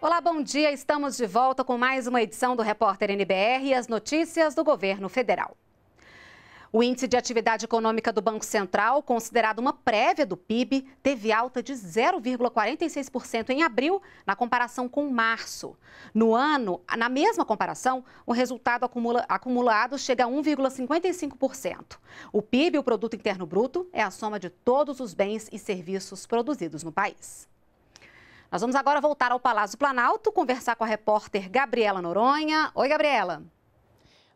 Olá, bom dia. Estamos de volta com mais uma edição do Repórter NBR e as notícias do governo federal. O índice de atividade econômica do Banco Central, considerado uma prévia do PIB, teve alta de 0,46% em abril, na comparação com março. No ano, na mesma comparação, o resultado acumula, acumulado chega a 1,55%. O PIB, o Produto Interno Bruto, é a soma de todos os bens e serviços produzidos no país. Nós vamos agora voltar ao Palácio Planalto, conversar com a repórter Gabriela Noronha. Oi, Gabriela.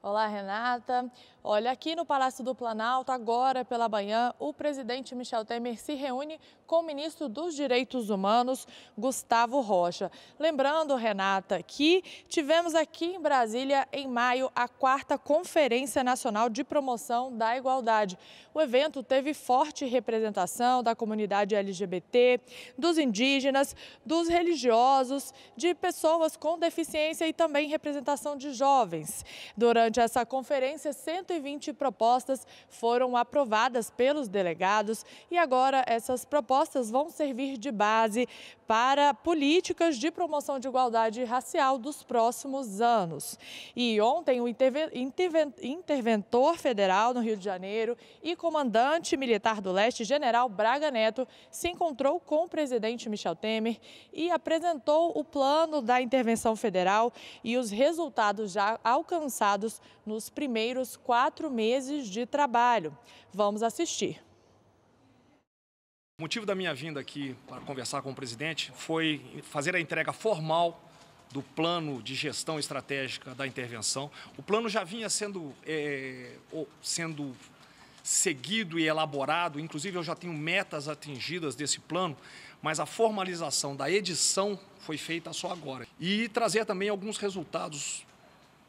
Olá, Renata. Olha, aqui no Palácio do Planalto, agora pela manhã, o presidente Michel Temer se reúne com o ministro dos Direitos Humanos, Gustavo Rocha. Lembrando, Renata, que tivemos aqui em Brasília, em maio, a quarta Conferência Nacional de Promoção da Igualdade. O evento teve forte representação da comunidade LGBT, dos indígenas, dos religiosos, de pessoas com deficiência e também representação de jovens. Durante Durante essa conferência, 120 propostas foram aprovadas pelos delegados e agora essas propostas vão servir de base para políticas de promoção de igualdade racial dos próximos anos. E ontem, o interventor federal no Rio de Janeiro e comandante militar do leste, general Braga Neto, se encontrou com o presidente Michel Temer e apresentou o plano da intervenção federal e os resultados já alcançados nos primeiros quatro meses de trabalho. Vamos assistir. O motivo da minha vinda aqui para conversar com o presidente foi fazer a entrega formal do plano de gestão estratégica da intervenção. O plano já vinha sendo, é, sendo seguido e elaborado, inclusive eu já tenho metas atingidas desse plano, mas a formalização da edição foi feita só agora. E trazer também alguns resultados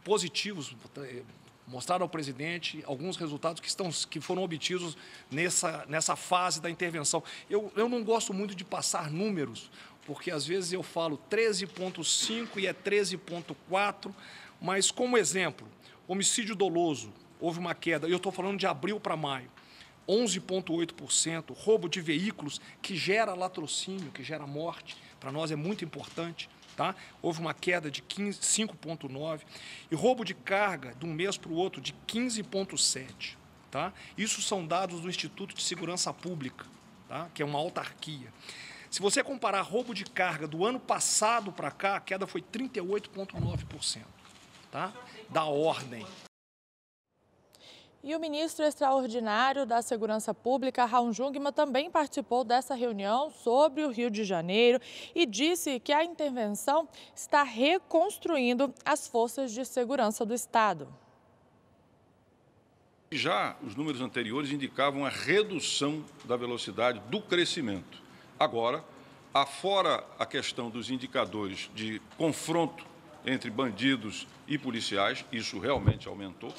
positivos, eh, mostrar ao presidente alguns resultados que, estão, que foram obtidos nessa, nessa fase da intervenção. Eu, eu não gosto muito de passar números, porque às vezes eu falo 13,5 e é 13,4, mas como exemplo, homicídio doloso, houve uma queda, eu estou falando de abril para maio. 11,8%, roubo de veículos, que gera latrocínio, que gera morte, para nós é muito importante. Tá? Houve uma queda de 5,9% e roubo de carga de um mês para o outro de 15,7%. Tá? Isso são dados do Instituto de Segurança Pública, tá? que é uma autarquia. Se você comparar roubo de carga do ano passado para cá, a queda foi 38,9%. Tá? Da ordem. E o ministro extraordinário da Segurança Pública, Raul Jungmann, também participou dessa reunião sobre o Rio de Janeiro e disse que a intervenção está reconstruindo as forças de segurança do Estado. Já os números anteriores indicavam a redução da velocidade do crescimento. Agora, afora a questão dos indicadores de confronto entre bandidos e policiais, isso realmente aumentou.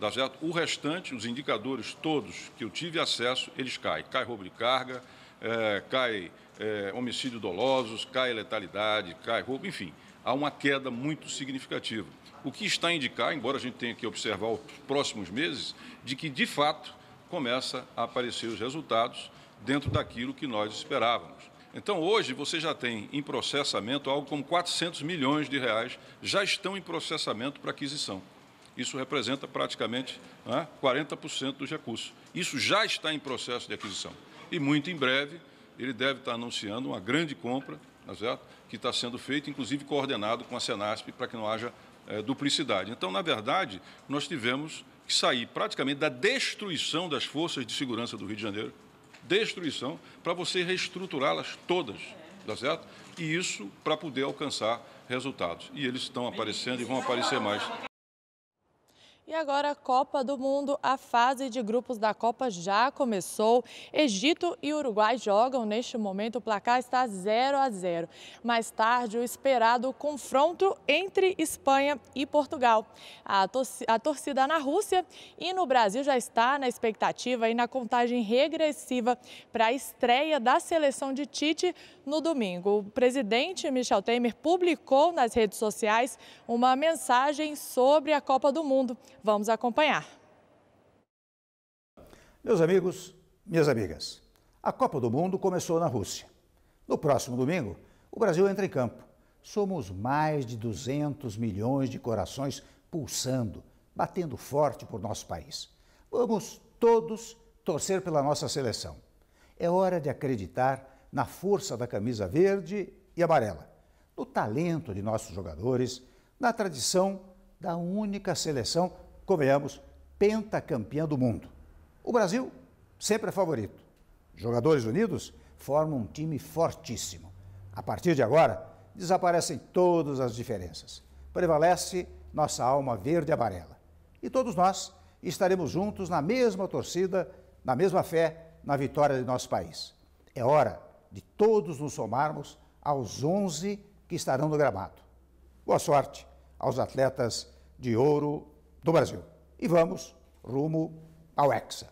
Tá certo? O restante, os indicadores todos que eu tive acesso, eles caem. Cai roubo de carga, é, cai é, homicídio dolosos, cai letalidade, cai roubo, enfim. Há uma queda muito significativa. O que está a indicar, embora a gente tenha que observar os próximos meses, de que, de fato, começa a aparecer os resultados dentro daquilo que nós esperávamos. Então, hoje, você já tem em processamento algo como 400 milhões de reais já estão em processamento para aquisição. Isso representa praticamente né, 40% dos recursos. Isso já está em processo de aquisição. E muito em breve ele deve estar anunciando uma grande compra, tá certo? que está sendo feita, inclusive coordenado com a Senasp, para que não haja é, duplicidade. Então, na verdade, nós tivemos que sair praticamente da destruição das forças de segurança do Rio de Janeiro, destruição, para você reestruturá-las todas, tá certo? E isso para poder alcançar resultados. E eles estão aparecendo e vão aparecer mais. E agora a Copa do Mundo, a fase de grupos da Copa já começou. Egito e Uruguai jogam neste momento, o placar está 0 a 0. Mais tarde, o esperado confronto entre Espanha e Portugal. A, a torcida na Rússia e no Brasil já está na expectativa e na contagem regressiva para a estreia da seleção de Tite no domingo. O presidente Michel Temer publicou nas redes sociais uma mensagem sobre a Copa do Mundo. Vamos acompanhar. Meus amigos, minhas amigas, a Copa do Mundo começou na Rússia. No próximo domingo, o Brasil entra em campo. Somos mais de 200 milhões de corações pulsando, batendo forte por nosso país. Vamos todos torcer pela nossa seleção. É hora de acreditar na força da camisa verde e amarela, no talento de nossos jogadores, na tradição da única seleção convenhamos, pentacampeã do mundo. O Brasil sempre é favorito. Jogadores unidos formam um time fortíssimo. A partir de agora, desaparecem todas as diferenças. Prevalece nossa alma verde e amarela. E todos nós estaremos juntos na mesma torcida, na mesma fé, na vitória de nosso país. É hora de todos nos somarmos aos 11 que estarão no gramado. Boa sorte aos atletas de ouro do Brasil. E vamos rumo ao Hexa.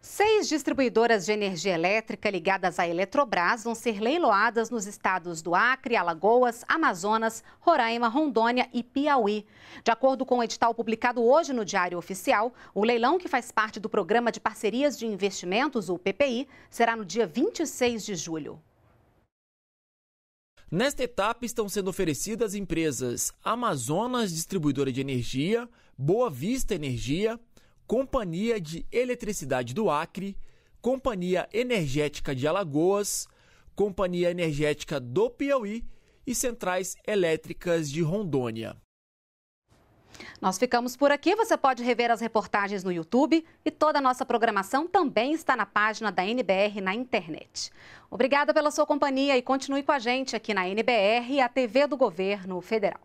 Seis distribuidoras de energia elétrica ligadas à Eletrobras vão ser leiloadas nos estados do Acre, Alagoas, Amazonas, Roraima, Rondônia e Piauí. De acordo com o edital publicado hoje no Diário Oficial, o leilão que faz parte do Programa de Parcerias de Investimentos, o PPI, será no dia 26 de julho. Nesta etapa estão sendo oferecidas empresas Amazonas Distribuidora de Energia, Boa Vista Energia, Companhia de Eletricidade do Acre, Companhia Energética de Alagoas, Companhia Energética do Piauí e Centrais Elétricas de Rondônia. Nós ficamos por aqui. Você pode rever as reportagens no YouTube e toda a nossa programação também está na página da NBR na internet. Obrigada pela sua companhia e continue com a gente aqui na NBR a TV do Governo Federal.